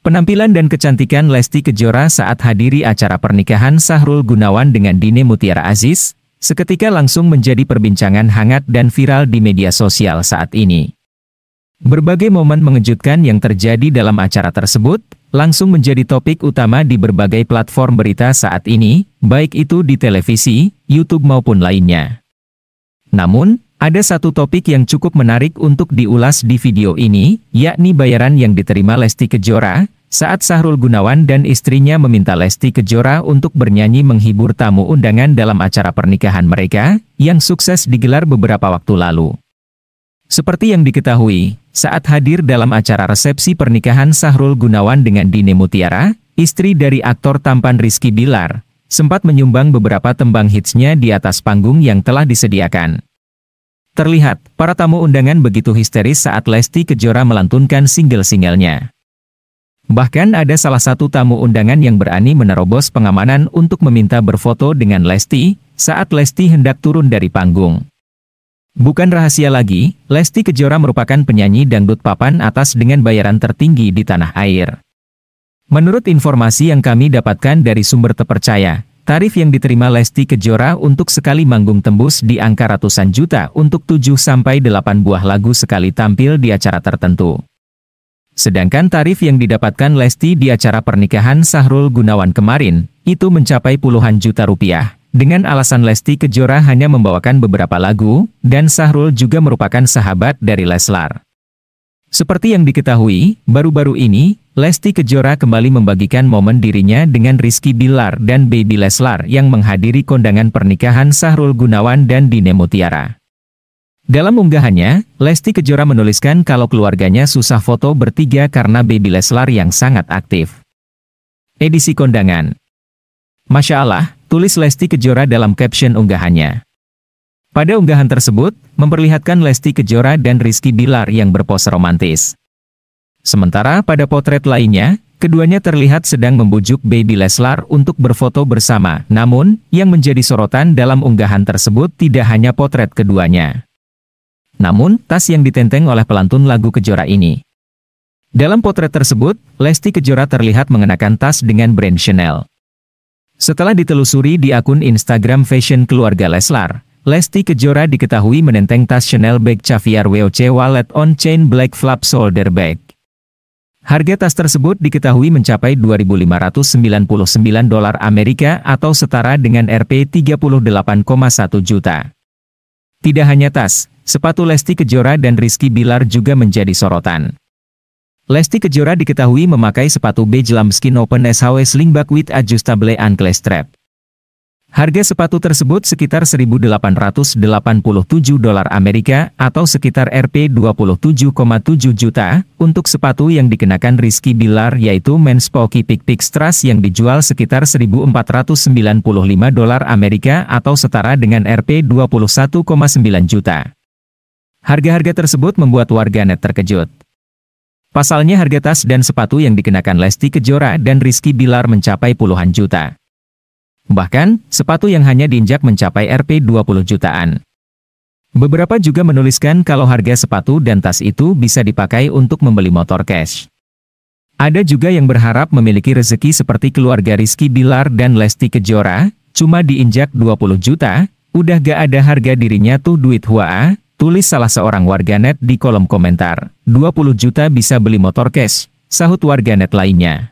Penampilan dan kecantikan Lesti Kejora saat hadiri acara pernikahan Sahrul Gunawan dengan Dine Mutiara Aziz, seketika langsung menjadi perbincangan hangat dan viral di media sosial saat ini. Berbagai momen mengejutkan yang terjadi dalam acara tersebut, langsung menjadi topik utama di berbagai platform berita saat ini, baik itu di televisi, YouTube maupun lainnya. Namun, ada satu topik yang cukup menarik untuk diulas di video ini, yakni bayaran yang diterima Lesti Kejora, saat Sahrul Gunawan dan istrinya meminta Lesti Kejora untuk bernyanyi menghibur tamu undangan dalam acara pernikahan mereka, yang sukses digelar beberapa waktu lalu. Seperti yang diketahui, saat hadir dalam acara resepsi pernikahan Sahrul Gunawan dengan Dine Mutiara, istri dari aktor tampan Rizky Bilar, sempat menyumbang beberapa tembang hitsnya di atas panggung yang telah disediakan. Terlihat, para tamu undangan begitu histeris saat Lesti Kejora melantunkan single-singlenya. Bahkan ada salah satu tamu undangan yang berani menerobos pengamanan untuk meminta berfoto dengan Lesti, saat Lesti hendak turun dari panggung. Bukan rahasia lagi, Lesti Kejora merupakan penyanyi dangdut papan atas dengan bayaran tertinggi di tanah air. Menurut informasi yang kami dapatkan dari sumber terpercaya, Tarif yang diterima Lesti Kejora untuk sekali manggung tembus di angka ratusan juta untuk 7-8 buah lagu sekali tampil di acara tertentu. Sedangkan tarif yang didapatkan Lesti di acara pernikahan Sahrul Gunawan kemarin, itu mencapai puluhan juta rupiah. Dengan alasan Lesti Kejora hanya membawakan beberapa lagu, dan Sahrul juga merupakan sahabat dari Leslar. Seperti yang diketahui, baru-baru ini, Lesti Kejora kembali membagikan momen dirinya dengan Rizky Bilar dan Baby Leslar yang menghadiri kondangan pernikahan Sahrul Gunawan dan Dine Mutiara. Dalam unggahannya, Lesti Kejora menuliskan kalau keluarganya susah foto bertiga karena Baby Leslar yang sangat aktif. Edisi kondangan Masya Allah, tulis Lesti Kejora dalam caption unggahannya. Pada unggahan tersebut, memperlihatkan Lesti Kejora dan Rizky Bilar yang berpose romantis. Sementara pada potret lainnya, keduanya terlihat sedang membujuk Baby Leslar untuk berfoto bersama. Namun, yang menjadi sorotan dalam unggahan tersebut tidak hanya potret keduanya. Namun, tas yang ditenteng oleh pelantun lagu Kejora ini. Dalam potret tersebut, Lesti Kejora terlihat mengenakan tas dengan brand Chanel. Setelah ditelusuri di akun Instagram fashion keluarga Leslar, Lesti Kejora diketahui menenteng tas Chanel bag Caviar WOC Wallet On Chain Black Flap Shoulder Bag. Harga tas tersebut diketahui mencapai 2.599 dolar Amerika atau setara dengan Rp 38,1 juta. Tidak hanya tas, sepatu Lesti Kejora dan Rizky Bilar juga menjadi sorotan. Lesti Kejora diketahui memakai sepatu beige lambskin open SHW sling with adjustable ankle strap. Harga sepatu tersebut sekitar 1.887 dolar Amerika atau sekitar Rp 27,7 juta, untuk sepatu yang dikenakan Rizky Bilar yaitu Men's Pocky Pick Pick Strass yang dijual sekitar 1.495 dolar Amerika atau setara dengan Rp 21,9 juta. Harga-harga tersebut membuat warganet terkejut. Pasalnya harga tas dan sepatu yang dikenakan Lesti Kejora dan Rizky Bilar mencapai puluhan juta. Bahkan, sepatu yang hanya diinjak mencapai Rp 20 jutaan. Beberapa juga menuliskan kalau harga sepatu dan tas itu bisa dipakai untuk membeli motor cash. Ada juga yang berharap memiliki rezeki seperti keluarga Rizky Bilar dan Lesti Kejora, cuma diinjak 20 juta, udah gak ada harga dirinya tuh duit hua, tulis salah seorang warganet di kolom komentar. 20 juta bisa beli motor cash, sahut warganet lainnya.